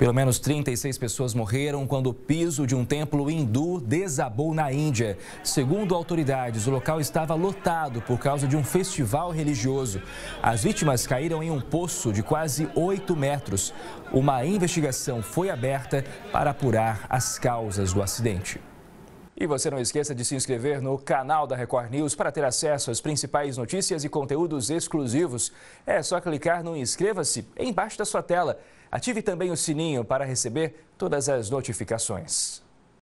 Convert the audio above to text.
Pelo menos 36 pessoas morreram quando o piso de um templo hindu desabou na Índia. Segundo autoridades, o local estava lotado por causa de um festival religioso. As vítimas caíram em um poço de quase 8 metros. Uma investigação foi aberta para apurar as causas do acidente. E você não esqueça de se inscrever no canal da Record News para ter acesso às principais notícias e conteúdos exclusivos. É só clicar no inscreva-se embaixo da sua tela. Ative também o sininho para receber todas as notificações.